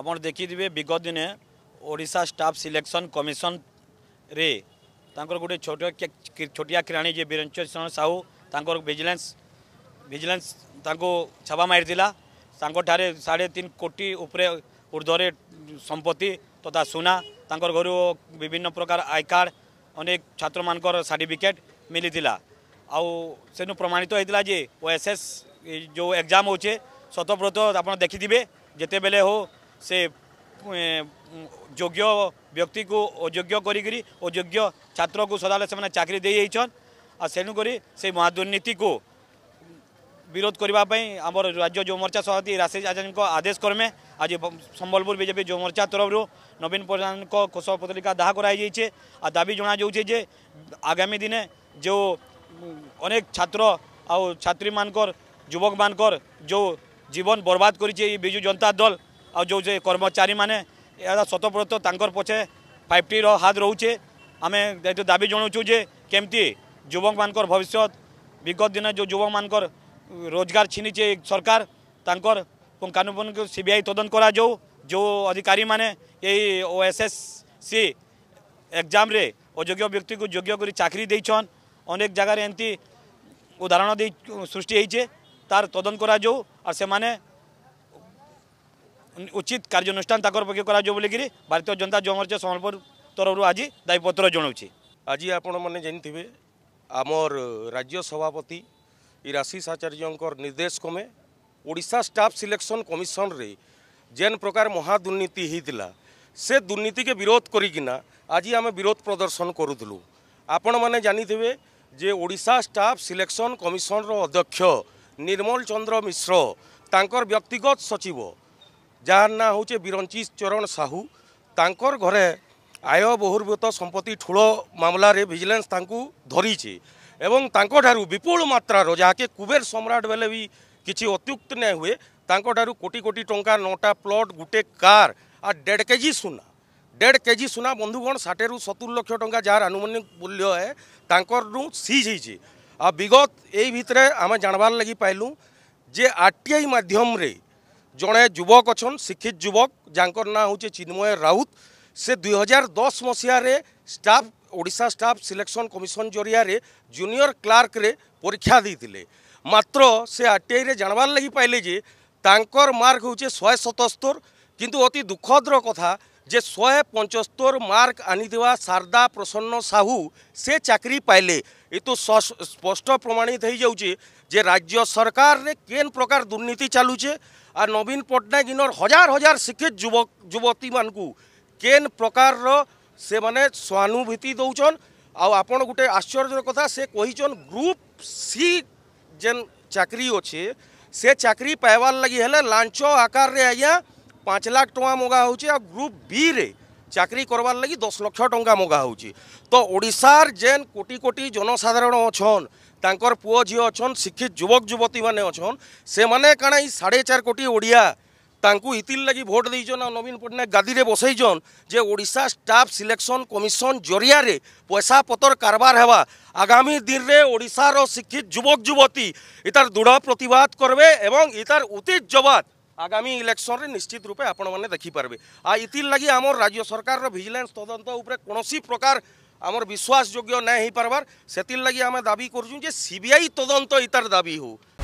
ଆପଣ ଦେଖିଥିବେ ବିଗତ ଦିନେ ଓଡ଼ିଶା ଷ୍ଟାଫ୍ ସିଲେକ୍ସନ୍ କମିଶନ୍ରେ ତାଙ୍କର ଗୋଟେ ଛୋଟ ଛୋଟିଆ କିରାଣୀ ଯିଏ ବୀରେନ୍ଦ୍ର ସାହୁ ତାଙ୍କର ଭିଜିଲାନ୍ସ ଭିଜିଲାନ୍ସ ତାଙ୍କୁ ଛାପା ମାରିଥିଲା ତାଙ୍କଠାରେ ସାଢ଼େ ତିନି କୋଟି ଉପରେ ଉର୍ଦ୍ଧ୍ୱରେ ସମ୍ପତ୍ତି ତଥା ସୁନା ତାଙ୍କର ଘରୁ ବିଭିନ୍ନ ପ୍ରକାର ଆଇ କାର୍ଡ଼ ଅନେକ ଛାତ୍ରମାନଙ୍କର ସାର୍ଟିଫିକେଟ୍ ମିଳିଥିଲା ଆଉ ସେନୁ ପ୍ରମାଣିତ ହୋଇଥିଲା ଯେ ଓ ଏସ୍ ଏସ୍ ଯେଉଁ ଏକ୍ଜାମ୍ ହେଉଛେ ଶତପ୍ରତ ଆପଣ ଦେଖିଥିବେ ଯେତେବେଳେ ହେଉ से योग्य व्यक्ति को अयोग्य करोग्य छात्र को सदा से चाकरी दे आणुक से महादुर्नीति को विरोध करने आम राज्य युवमोर्चा सभापति राशेश आजाद आदेश कर्मे आज सम्बलपुर बीजेपी युवमोर्चा तरफ नवीन पट्टनायक कोश पत्रिका दाह कर दाबी जना जे आगामी दिन जो अनेक छात्र आ छी मानकर युवक मानकर जो जीवन बर्बाद करजु जनता दल ଆଉ ଯେଉଁ ଯେ କର୍ମଚାରୀମାନେ ଏହା ଶତପ୍ରତ ତାଙ୍କର ପଛେ ଫାଇଭ୍ ଟିର ହାତ ରହୁଛେ ଆମେ ଦାବି ଜଣାଉଛୁ ଯେ କେମିତି ଯୁବକମାନଙ୍କର ଭବିଷ୍ୟତ ବିଗତ ଦିନେ ଯେଉଁ ଯୁବକମାନଙ୍କର ରୋଜଗାର ଛିନିଛେ ସରକାର ତାଙ୍କର ପୁଙ୍କାନୁପୁଙ୍କ ସି ବି ଆଇ ତଦନ୍ତ କରାଯାଉ ଯେଉଁ ଅଧିକାରୀମାନେ ଏଇ ଓ ଏସ୍ ଏସ୍ ସି ଏକ୍ଜାମ୍ରେ ଅଯୋଗ୍ୟ ବ୍ୟକ୍ତିକୁ ଯୋଗ୍ୟ କରି ଚାକିରି ଦେଇଛନ୍ ଅନେକ ଜାଗାରେ ଏମିତି ଉଦାହରଣ ଦେଇ ସୃଷ୍ଟି ହେଇଛେ ତାର ତଦନ୍ତ କରାଯାଉ ଆର୍ ସେମାନେ উচিত কার্যানুষ্ঠান তাঁর পক্ষে করা বলি ভারতীয় জনতা যুবমোর্চা সম্বলপুর তরফর আজ দায়ীপত্র জনাওছি আজ আপনার জানিথে আমার রাজ্য সভাপতি ইরাশিষ আচার্যঙ্কর নির্দেশ ক্রমে ওড়শা স্টাফ সিলেকশন কমিশন রে যেন প্রকার মহাদুর্নীতি হয়েছিল সে দুর্নীতিকে বিরোধ করিকিনা আজ আমি বিরোধ প্রদর্শন করুলু আপন মানে জানিথে যে ওড়শা স্টাফ সিলেকশন কমিশন অধ্যক্ষ নির্মল চন্দ্র মিশ্র তাঁকর ব্যক্তিগত সচিব ଯାହାର ନାଁ ହେଉଛେ ବିରଞ୍ଚିତ ଚରଣ ସାହୁ ତାଙ୍କର ଘରେ ଆୟ ବହୁର୍ଭୂତ ସମ୍ପତ୍ତି ଠୁଳ ମାମଲାରେ ଭିଜିଲାନ୍ସ ତାଙ୍କୁ ଧରିଛି ଏବଂ ତାଙ୍କଠାରୁ ବିପୁଳ ମାତ୍ରାର ଯାହାକି କୁବେର ସମ୍ରାଟ ବେଲେ ବି କିଛି ଅତ୍ୟୁକ୍ତ ନାଇଁ ହୁଏ ତାଙ୍କଠାରୁ କୋଟି କୋଟି ଟଙ୍କା ନଅଟା ପ୍ଲଟ୍ ଗୋଟେ କାର୍ আর দেড় কেজি সোনা দেড় কেজি সোনা বন্ধুগণ ষাটেরু সতুর লক্ষ টঙ্কা যার আনুমানিক মূল্য হয়ে তাঁকর সিজ হয়েছে আর বিগত এই ভিতরে আমি জাণবার লাগি পাইলু যে আরটিআই মাধ্যমে জনে যুবক অছন শিক্ষিত যুবক যাঙ্কর না হচ্ছে চিন্ময় রাউত সে দুই হাজার দশ মশিয়ারে staff Odisha staff selection commission জরিয়ারে জুনিয়র ক্লার্করে পরীক্ষা দিয়ে মাত্র সে আরটিআইরে জাণবার লাগি পাইলে যে তাঙ্কর মার্ক হচ্ছে শহে সতস্তর কিন্তু অতি দুঃখদর কথা যে শহে পঞ্চস্তর মার্ক আনিদেওয়া ଶାରଦା ପ୍ରସନ୍ନ ସାହୁ ସେ ଚାକିରି ପାଇଲେ ଏ ତ ସ୍ପଷ୍ଟ ପ୍ରମାଣିତ ହେଇଯାଉଛି ଯେ ରାଜ୍ୟ ସରକାରରେ କେନ୍ ପ୍ରକାର ଦୁର୍ନୀତି ଚାଲୁଛେ ଆର୍ ନବୀନ ପଟ୍ଟନାୟକ ଇନର ହଜାର ହଜାର ଶିକ୍ଷିତ ଯୁବକ ଯୁବତୀମାନଙ୍କୁ କେନ୍ ପ୍ରକାରର ସେମାନେ ସ୍ୱାନୁଭୂତି ଦେଉଛନ୍ ଆଉ ଆପଣ ଗୋଟେ ଆଶ୍ଚର୍ଯ୍ୟର କଥା ସେ କହିଛନ୍ ଗ୍ରୁପ୍ ସି ଯେନ୍ ଚାକିରି ଅଛେ ସେ ଚାକିରି ପାଇବାର୍ ଲାଗି ହେଲେ ଲାଞ୍ଚ ଆକାରରେ ଆଜ୍ଞା পাঁচ লাখ টঙ্কা ମଗା ହେଉଛି ଆଉ ଗ୍ରୁପ୍ ବିରେ ଚାକିରି କରବାର୍ ଲାଗି ଦଶ ଲକ୍ଷ ଟଙ୍କା ମଗା ହେଉଛି ତ ଓଡ଼ିଶାର ଯେନ୍ କୋଟି କୋଟି ଜନସାଧାରଣ ଅଛନ୍ ତାଙ୍କର ପୁଅ ଝିଅ ଅଛନ୍ ଶିକ୍ଷିତ ଯୁବକ ଯୁବତୀମାନେ ଅଛନ୍ ସେମାନେ କାଣା ଏଇ ସାଢ଼େ ଚାରି କୋଟି ଓଡ଼ିଆ ତାଙ୍କୁ ଇତିର୍ ଲାଗି ଭୋଟ୍ ଦେଇଛନ୍ ଆଉ ନବୀନ ପଟ୍ଟନାୟକ ଗାଦିରେ ବସେଇଛନ୍ ଯେ ଓଡ଼ିଶା ଷ୍ଟାଫ୍ ସିଲେକ୍ସନ୍ କମିଶନ୍ ଜରିଆରେ ପଇସା ପତର କାରବାର ହେବା ଆଗାମୀ ଦିନରେ ଓଡ଼ିଶାର ଶିକ୍ଷିତ ଯୁବକ ଯୁବତୀ ଇତାର ଦୃଢ଼ ପ୍ରତିବାଦ କରବେ ଏବଂ ଇତାର ଉଚିତ ଜବାବ আগামী ইলেকশনরে নিশ্চিত রূপে আপনার দেখিপারে আর ইতির লাগে আমার রাজ্য সরকার ভিজিলেন্স তদন্ত উপরে কোণী প্রকার আমার বিশ্বাসযোগ্য ন্যায় হয়ে পার্বার সেতির লাগি আমি দাবি করছু যে সিবিআই তদন্ত ইতার দাবি হোক